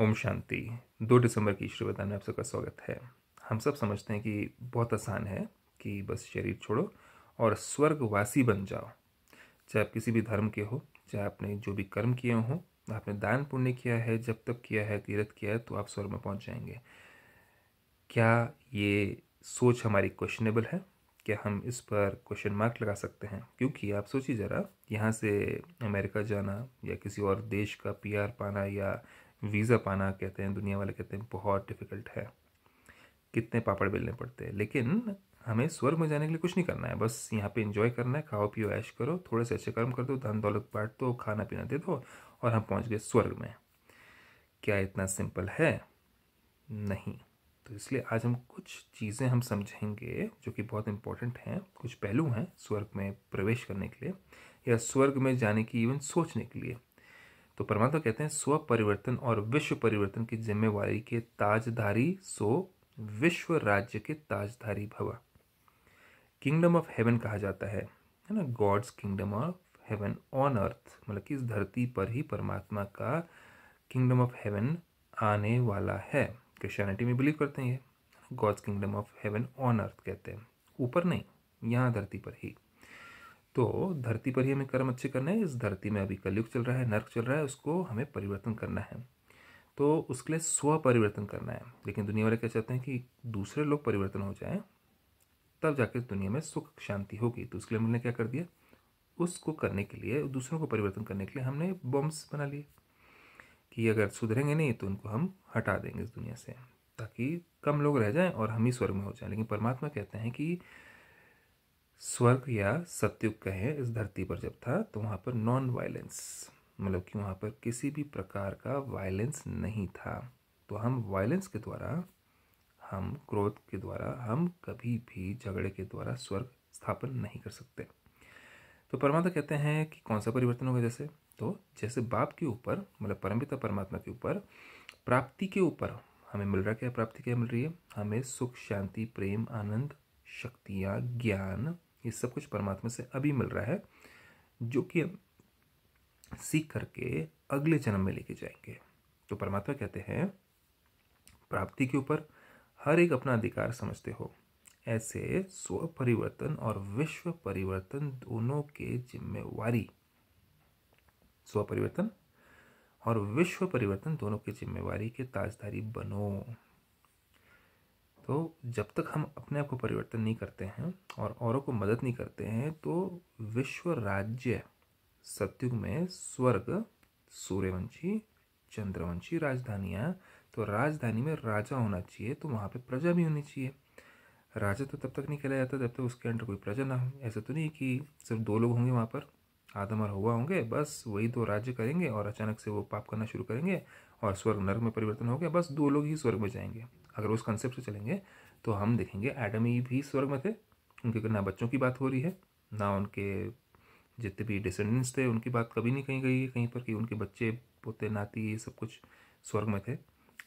ओम शांति दो दिसंबर की श्रीवदान में आप सबका स्वागत है हम सब समझते हैं कि बहुत आसान है कि बस शरीर छोड़ो और स्वर्गवासी बन जाओ चाहे आप किसी भी धर्म के हो चाहे आपने जो भी कर्म किए हों आपने दान पुण्य किया है जब तक किया है तीर्थ किया है तो आप स्वर्ग में पहुंच जाएंगे क्या ये सोच हमारी क्वेश्चनेबल है क्या हम इस पर क्वेश्चन मार्क लगा सकते हैं क्योंकि आप सोचिए ज़रा यहाँ से अमेरिका जाना या किसी और देश का पीआर पाना या वीज़ा पाना कहते हैं दुनिया वाले कहते हैं बहुत डिफ़िकल्ट है कितने पापड़ बेलने पड़ते हैं लेकिन हमें स्वर्ग में जाने के लिए कुछ नहीं करना है बस यहाँ पे इंजॉय करना है खाओ पियो ऐश करो थोड़े से अच्छे कर्म कर दो धन दौलत बांट दो खाना पीना दे दो और हम पहुँच गए स्वर्ग में क्या इतना सिंपल है नहीं तो इसलिए आज हम कुछ चीज़ें हम समझेंगे जो कि बहुत इंपॉर्टेंट हैं कुछ पहलू हैं स्वर्ग में प्रवेश करने के लिए या स्वर्ग में जाने की इवन सोचने के लिए तो परमात्मा कहते हैं स्व परिवर्तन और विश्व परिवर्तन की जिम्मेवारी के ताजधारी सो विश्व राज्य के ताजधारी भवा किंगडम ऑफ हेवन कहा जाता है है ना God's kingdom of heaven on earth मतलब कि इस धरती पर ही परमात्मा का किंगडम ऑफ हेवन आने वाला है क्रिश्चियनिटी में बिलीव करते हैं God's kingdom of heaven on earth कहते हैं ऊपर नहीं यहाँ धरती पर ही तो धरती पर ही हमें कर्म अच्छे करने हैं इस धरती में अभी कलयुग चल रहा है नर्क चल रहा है उसको हमें परिवर्तन करना है तो उसके लिए स्व परिवर्तन करना है लेकिन दुनिया वाले क्या चाहते हैं कि दूसरे लोग परिवर्तन हो जाएं तब जाकर दुनिया में सुख शांति होगी तो उसके लिए हमने क्या कर दिया उसको करने के लिए दूसरों को परिवर्तन करने के लिए हमने बॉम्ब्स बना लिए कि अगर सुधरेंगे नहीं तो उनको हम हटा देंगे इस दुनिया से ताकि कम लोग रह जाएं और हम ही स्वर्ग में हो जाएं लेकिन परमात्मा कहते हैं कि स्वर्ग या सत्युग कहें इस धरती पर जब था तो वहाँ पर नॉन वायलेंस मतलब कि वहाँ पर किसी भी प्रकार का वायलेंस नहीं था तो हम वायलेंस के द्वारा हम क्रोध के द्वारा हम कभी भी झगड़े के द्वारा स्वर्ग स्थापन नहीं कर सकते तो परमात्मा कहते हैं कि कौन सा परिवर्तन होगा जैसे तो जैसे बाप के ऊपर मतलब परमपिता परमात्मा के ऊपर प्राप्ति के ऊपर हमें मिल रहा क्या प्राप्ति क्या मिल रही है हमें सुख शांति प्रेम आनंद शक्तियाँ ज्ञान ये सब कुछ परमात्मा से अभी मिल रहा है जो कि हम सीख करके अगले जन्म में लेके जाएंगे तो परमात्मा कहते हैं प्राप्ति के ऊपर हर एक अपना अधिकार समझते हो ऐसे स्व परिवर्तन और विश्व परिवर्तन दोनों के जिम्मेवारी स्व परिवर्तन और विश्व परिवर्तन दोनों की जिम्मेवारी के ताजदारी बनो तो जब तक हम अपने आप को परिवर्तन नहीं करते हैं और औरों को मदद नहीं करते हैं तो विश्व राज्य सत्युग में स्वर्ग सूर्यवंशी चंद्रवंशी राजधानियाँ तो राजधानी में राजा होना चाहिए तो वहाँ पे प्रजा भी होनी चाहिए राजा तो तब तक नहीं कहला जाता जब तक तो उसके अंडर कोई प्रजा ना हो ऐसा तो नहीं कि सिर्फ दो लोग होंगे वहाँ पर आदम और हुआ होंगे बस वही दो राज्य करेंगे और अचानक से वो पाप करना शुरू करेंगे और स्वर्ग नर्क में परिवर्तन हो गया बस दो लोग ही स्वर्ग में जाएंगे अगर उस कंसेप्ट से चलेंगे तो हम देखेंगे एडम ईव भी स्वर्ग में थे उनके ना बच्चों की बात हो रही है ना उनके जितने भी डिसेंडेंट्स थे उनकी बात कभी नहीं कहीं गई कहीं पर कि उनके बच्चे पोते नाती ये सब कुछ स्वर्ग में थे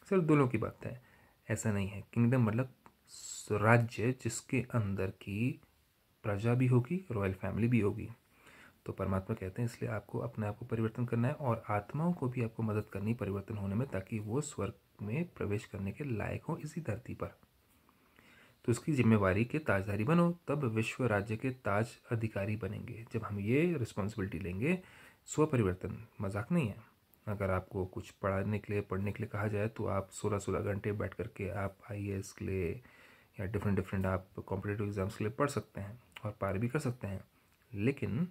सिर्फ दोनों की बात है ऐसा नहीं है किंगडम मतलब राज्य जिसके अंदर की प्रजा भी होगी रॉयल फैमिली भी होगी तो परमात्मा कहते हैं इसलिए आपको अपने आप को परिवर्तन करना है और आत्माओं को भी आपको मदद करनी परिवर्तन होने में ताकि वो स्वर्ग में प्रवेश करने के लायक हों इसी धरती पर तो उसकी जिम्मेवारी के ताजधारी बनो तब विश्व राज्य के ताज अधिकारी बनेंगे जब हम ये रिस्पॉन्सिबिलिटी लेंगे स्व परिवर्तन मजाक नहीं है अगर आपको कुछ पढ़ाने के लिए पढ़ने के लिए कहा जाए तो आप सोलह सोलह घंटे बैठ करके आप आई के लिए या डिफरेंट डिफरेंट आप कॉम्पिटेटिव एग्ज़ाम्स के लिए पढ़ सकते हैं और पार भी कर सकते हैं लेकिन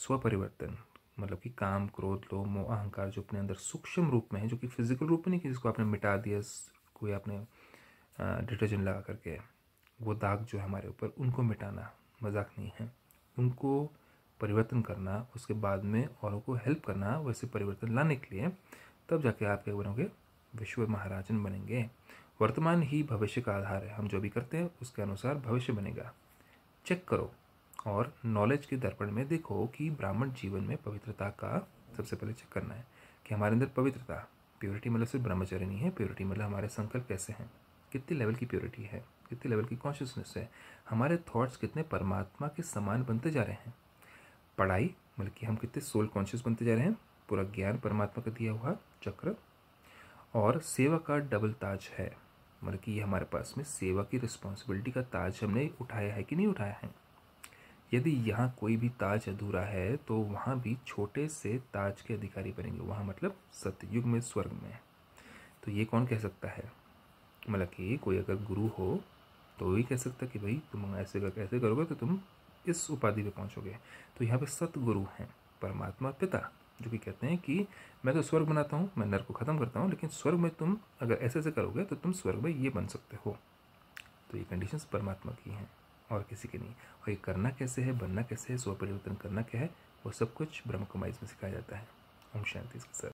स्वपरिवर्तन मतलब कि काम क्रोध लोभ मोह अहंकार जो अपने अंदर सूक्ष्म रूप में है जो कि फिजिकल रूप में नहीं कि जिसको आपने मिटा दिया कोई आपने डिटर्जेंट लगा करके वो दाग जो है हमारे ऊपर उनको मिटाना मजाक नहीं है उनको परिवर्तन करना उसके बाद में औरों को हेल्प करना वैसे परिवर्तन लाने के लिए तब जाके आप क्या बनोगे विश्व महाराजन बनेंगे वर्तमान ही भविष्य का आधार है हम जो भी करते हैं उसके अनुसार भविष्य बनेगा चेक करो और नॉलेज के दर्पण में देखो कि ब्राह्मण जीवन में पवित्रता का सबसे पहले चेक करना है कि हमारे अंदर पवित्रता प्योरिटी मतलब सिर्फ ब्रह्मचर्य नहीं है प्योरिटी मतलब हमारे संकल्प कैसे हैं कितने लेवल की प्योरिटी है कितने लेवल की कॉन्शियसनेस है हमारे थॉट्स कितने परमात्मा के समान बनते जा रहे हैं पढ़ाई मतलब कि हम कितने सोल कॉन्शियस बनते जा रहे हैं पूरा ज्ञान परमात्मा का दिया हुआ चक्र और सेवा का डबल ताज है मतलब कि ये हमारे पास में सेवा की रिस्पॉन्सिबिलिटी का ताज हमने उठाया है कि नहीं उठाया है यदि यहाँ कोई भी ताज अधूरा है तो वहाँ भी छोटे से ताज के अधिकारी बनेंगे वहाँ मतलब सत्ययुग में स्वर्ग में तो ये कौन कह सकता है मतलब कि कोई अगर गुरु हो तो वही कह सकता कि भाई तुम ऐसे कर ऐसे करोगे तो तुम इस उपाधि पे पहुँचोगे तो यहाँ पे सतगुरु हैं परमात्मा पिता जो कि कहते हैं कि मैं तो स्वर्ग बनाता हूँ मैं नर को ख़त्म करता हूँ लेकिन स्वर्ग में तुम अगर ऐसे ऐसे करोगे तो तुम स्वर्ग में ये बन सकते हो तो ये कंडीशंस परमात्मा की हैं और किसी के नहीं और ये करना कैसे है बनना कैसे है स्व परिवर्तन करना क्या है वो सब कुछ ब्रह्म कुमारी में सिखाया जाता है ओम शांति इसके साथ